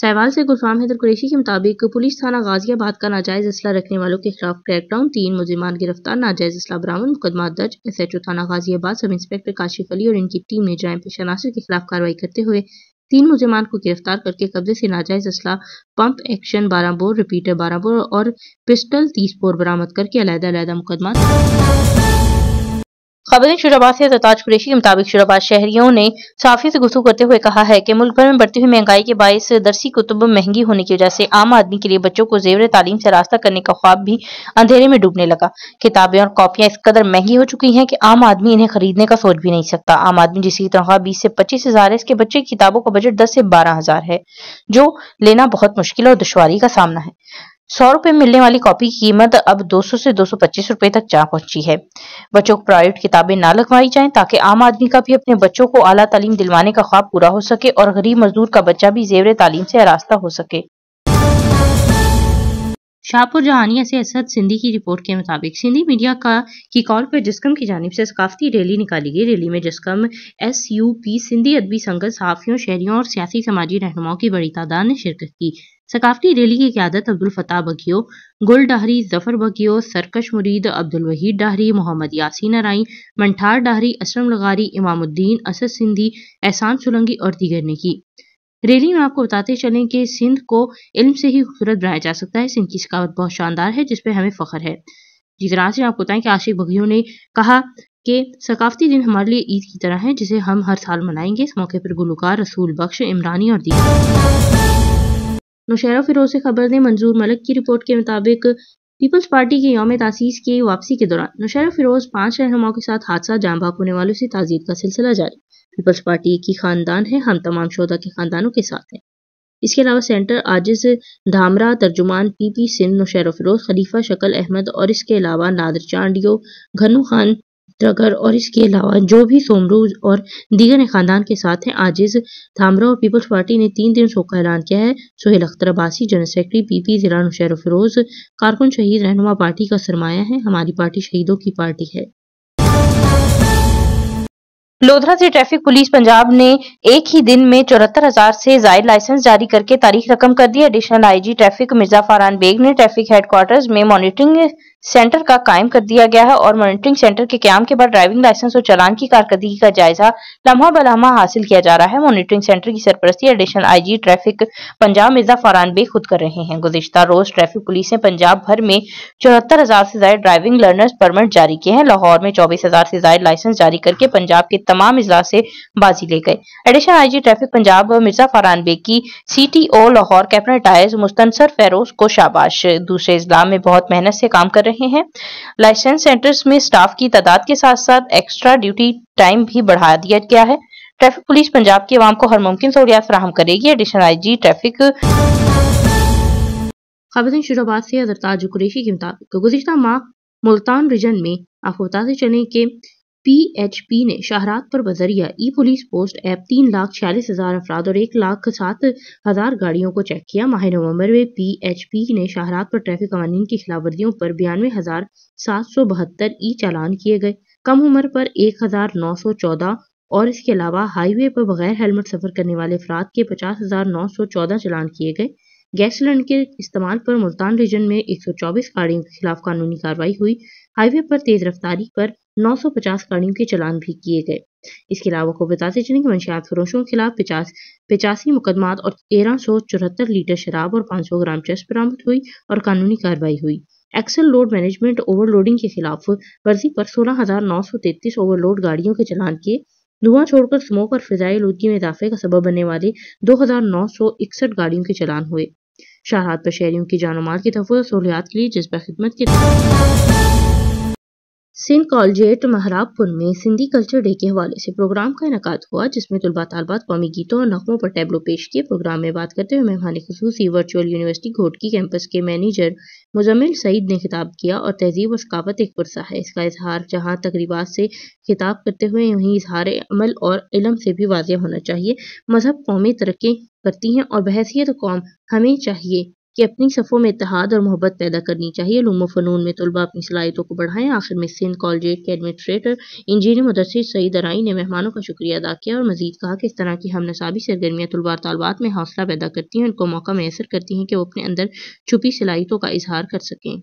सहवाल से गुलफाम हैदर कुरेशी के मुताबिक पुलिस थाना गाजियाबाद का नाजायज असला रखने वालों के खिलाफ क्रैकडाउन तीन मुलजिमान गिरफ्तार नाजायज असला बरामद मुकदमा दर्ज एस एच ओ थाना गाजियाबाद सब इंस्पेक्टर काशिफ अली और इनकी टीम ने जाय पेशा नासिर के खिलाफ कार्रवाई करते हुए तीन मुजमान को गिरफ्तार करके कब्जे से नाजायज असला पंप एक्शन बारह बोर रिपीटर बारह बोर और पिस्टल तीस बोर बरामद करके अलहदा अलहदा मुकदमा खबरें शुराबाद से ताज कुरेशी के मुताबिक शुराबाद शहरियों ने साफी से गुस्सू करते हुए कहा है कि मुल्क भर में बढ़ती हुई महंगाई के बायस दरसी कुतुब महंगी होने की वजह से आम आदमी के लिए बच्चों को जेवर तालीम से रास्ता करने का ख्वाब भी अंधेरे में डूबने लगा किताबें और कॉपियां इस कदर महंगी हो चुकी हैं कि आम आदमी इन्हें खरीदने का सोच भी नहीं सकता आम आदमी जिसकी तनख्वाह बीस से पच्चीस हजार है इसके बच्चे की किताबों का बजट दस से बारह हजार है जो लेना बहुत मुश्किल और दुशारी का सामना है सौ रुपए मिलने वाली कॉपी की कीमत अब 200 से 225 रुपए तक जा पहुंची है बच्चों को प्राइवेट किताबें ना लगवाई जाएं ताकि आम आदमी का भी अपने बच्चों को आला तालीम दिलवाने का ख्वाब पूरा हो सके और गरीब मजदूर का बच्चा भी जेवर तालीम से आरास्ता हो सके शाहपुर जहानिया से असद सिंधी की रिपोर्ट के मुताबिक सिंधी मीडिया का की कॉल पर जस्कम की जानब से सकाफती रैली निकाली गई रैली में जस्कम S U P Sindhi Adabi Sangat सहाफ़ियों शहरियों और सियासी समाजी रहनुमाओं की बड़ी तादाद ने शिरकत की सकाफती रैली की क्यादत अब्दुल फताह बघियो गुल डाहरी जफर बघियो सरकश मुरीद अब्दुल वहीद डाहरी मोहम्मद यासीन अराई मंठार डाहरी असलम लगारी इमामुद्दीन असद सिंधी एहसान सुलंगी और दीगर ने की रैली में आपको बताते चलें कि सिंध को इल्म से ही खूबसूरत बनाया जा सकता है सिंध की सकावत बहुत शानदार है जिसपे हमें फ़ख्र है जिस तरह से आपको बताएं कि आशिक बघियों ने कहा कि सकाफती दिन हमारे लिए ईद की तरह है जिसे हम हर साल मनाएंगे इस मौके पर गुलकार रसूल बख्श इमरानी और दीगर नौशहरा फिरोज से खबर ने मंजूर मलक की रिपोर्ट के मुताबिक पीपल्स पार्टी के योम तासीस की वापसी के दौरान नौशहरा फिरोज पांच रहनुमाओं के साथ हादसा जाम भाग होने वालों से ताजीद का सिलसिला जारी पीपल्स पार्टी की खानदान है हम तमाम शोदा के खानदानों के साथ हैं इसके अलावा सेंटर आजिज धामरा तर्जुमान पी पी सिंह नौशहरा फिरोज खलीफा शकल अहमद और इसके अलावा नादर चांडियो घनू खान ट्रगर और इसके अलावा जो भी सोमरूज और दीगर खानदान के साथ हैं आजिज थामरा और पीपल्स पार्टी ने तीन दिन शोक का ऐलान किया है Suhail Akhtar Abbasi general secretary P P जिला नुशैर फिरोज कारकुन शहीद रहनुमा पार्टी का सरमाया है हमारी पार्टी शहीदों की पार्टी है लोधरा से ट्रैफिक पुलिस पंजाब ने एक ही दिन में चौहत्तर हजार से जायद लाइसेंस जारी करके तारीख रकम कर दी additional IG traffic Mirza Faran Baig ने ट्रैफिक हेडक्वार्टर्स में मॉनिटरिंग सेंटर का कायम कर दिया गया है और मॉनिटरिंग सेंटर के क्याम के बाद ड्राइविंग लाइसेंस और चलान की कारकर्दगी का जायजा लम्हा बलहमा हासिल किया जा रहा है मॉनिटरिंग सेंटर की सरपरस्ती additional IG traffic Punjab Mirza Faran Baig खुद कर रहे हैं गुजशत रोज ट्रैफिक पुलिस ने पंजाब भर में चौहत्तर हजार से ज्यादा ड्राइविंग लर्नर्स परमिट जारी किए हैं लाहौर में चौबीस हजार से ज्यादा लाइसेंस जारी करके पंजाब के तमाम इजलास से बाजी ले गए additional IG traffic Punjab Mirza Faran Baig की C T O Lahore captain टायर्स मुस्तनसर फेरोज को शाबाश दूसरे इजलाम में बहुत मेहनत से काम कर रहे हैं लाइसेंस सेंटर्स में स्टाफ की तादाद के साथ साथ एक्स्ट्रा ड्यूटी टाइम भी बढ़ा दिया गया है ट्रैफिक पुलिस पंजाब की आवाम को हर मुमकिन सहूलियात फराहम करेगी एडिशनल आई जी ट्रैफिक खबरें शुरुआत से हजरताज कुरेशी के मुताबिक गुजशत माह मुल्तान रीजन में आपको बताते चले कि पीएचपी ने शाहरात पर बजरिया ई पुलिस पोस्ट ऐप तीन लाख छियालीस हज़ार अफराद और एक लाख सात हज़ार गाड़ियों को चेक किया माह नवंबर में पीएचपी ने शाहरात पर ट्रैफिक कवानीन की खिलाफवर्जियों पर बयानवे हज़ार सात सौ बहत्तर ई चालान किए गए कम उम्र पर एक हज़ार नौ सौ चौदह और इसके अलावा हाईवे पर बगैर हेलमेट सफ़र करने वाले अफराद के पचास हज़ार नौ सौ चौदह चालान किए गए गैस सिलेंडर के इस्तेमाल पर मुल्तान रीजन में एक सौ चौबीस गाड़ियों के खिलाफ कानूनी कार्रवाई हुई हाईवे पर तेज़ रफ्तारी पर 950 गाड़ियों के चलान भी किए गए इसके अलावा को बताते चले कि मंशियात फरोशों के खिलाफ पचास पचासी मुकदमा और तेरह सौ चौहत्तर लीटर शराब और 500 ग्राम चरस बरामद हुई और कानूनी कार्रवाई हुई एक्सल लोड मैनेजमेंट ओवरलोडिंग के खिलाफ वर्जी पर सोलह हजार नौ सौ तैतीस ओवरलोड गाड़ियों के चलान किए धुआं छोड़कर स्मोक और फिजाई आलूदगी में इजाफे का सबब बनने वाले दो हजार नौ सौ इकसठ गाड़ियों के चलान हुए शाहरात पर शहरियों की जानो माल की तफ सहूलियात के लिए जज्बा खिदमत के सिंध कॉलेजेट महराबपुर में सिंधी कल्चर डे के हवाले से प्रोग्राम का इनका हुआ जिसमें तलबा तलबात कौमी गीतों और नकमों पर टैबलो पेश किए प्रोग्राम में बात करते हुए मेहमान खसूसी वर्चुअल यूनिवर्सिटी घोटकी कैंपस के मैनेजर मुजमिल सईद ने खिताब किया और तहजीब और सकाफत एक वर्षा है इसका इजहार जहाँ तकरीबा से खिताब करते हुए वहीं इजहार अमल और इलम से भी वाजह होना चाहिए मजहब कौमी तरक्की करती हैं और बहसीत कौम हमें चाहिए कि अपनी सफ़ों में इतिहाद और मोहब्बत पैदा करनी चाहिए लूम फ़नून में तलबा अपनी सलाहितों को बढ़ाएं आखिर में सिंध कॉलेज के एडमिनिस्ट्रेटर इंजीनियर मदरसे सईद अराई ने मेहमानों का शुक्रिया अदा किया और मजीद कहा कि इस तरह की हम नसाबी सरगर्मियाँ तलबा तलबात में हौसला पैदा करती हैं उनको मौका मैसर करती हैं कि वो अपने अंदर छुपी सलाहितों का इजहार कर सकें